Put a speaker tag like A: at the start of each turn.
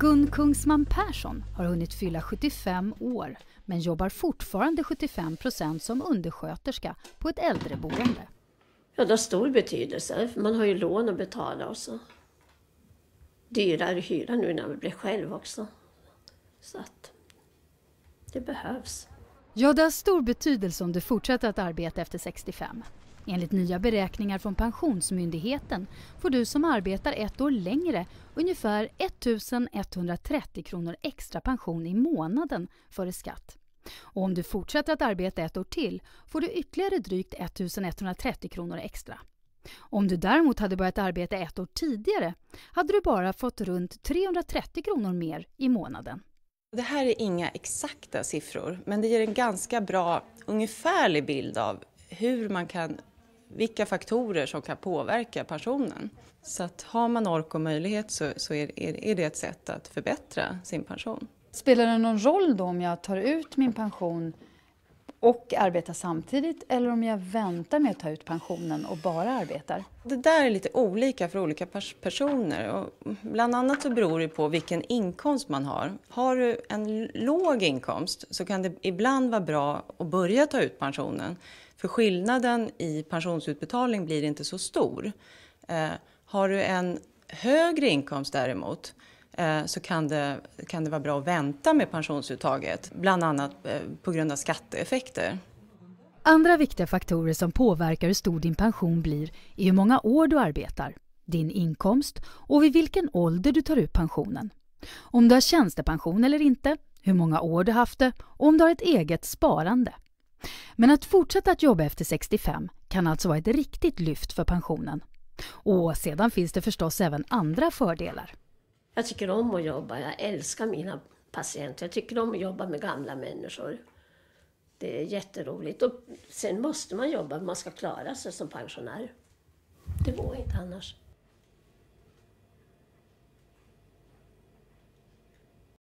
A: Gun Kungsman Persson har hunnit fylla 75 år men jobbar fortfarande 75 procent som undersköterska på ett äldreboende.
B: Ja, det har stor betydelse. Man har ju lån att betala och så dyrare hyra nu när man blir själv också. Så att det behövs.
A: Ja, det har stor betydelse om du fortsätter att arbeta efter 65. Enligt nya beräkningar från Pensionsmyndigheten får du som arbetar ett år längre ungefär 1 130 kronor extra pension i månaden före skatt. Och om du fortsätter att arbeta ett år till får du ytterligare drygt 1 130 kronor extra. Om du däremot hade börjat arbeta ett år tidigare hade du bara fått runt 330 kronor mer i månaden. Det här är inga exakta
C: siffror, men det ger en ganska bra ungefärlig bild av hur man kan vilka faktorer som kan påverka pensionen. Så att har man ork och möjlighet så, så är, är, är det ett sätt att förbättra sin pension.
A: Spelar det någon roll då om jag tar ut min pension och arbetar samtidigt eller om jag väntar med att ta ut pensionen och bara arbetar?
C: Det där är lite olika för olika pers personer. Och bland annat så beror det på vilken inkomst man har. Har du en låg inkomst så kan det ibland vara bra att börja ta ut pensionen. För skillnaden i pensionsutbetalning blir inte så stor. Eh, har du en högre inkomst däremot Eh, så kan det, kan det vara bra att vänta med pensionsuttaget, bland annat eh, på grund av skatteeffekter.
A: Andra viktiga faktorer som påverkar hur stor din pension blir är hur många år du arbetar, din inkomst och vid vilken ålder du tar ut pensionen. Om du har tjänstepension eller inte, hur många år du haft det och om du har ett eget sparande. Men att fortsätta att jobba efter 65 kan alltså vara ett riktigt lyft för pensionen. Och sedan finns det förstås även andra fördelar.
B: Jag tycker om att jobba. Jag älskar mina patienter. Jag tycker om att jobba med gamla människor. Det är jätteroligt. Och sen måste man jobba om man ska klara sig som pensionär. Det går inte annars.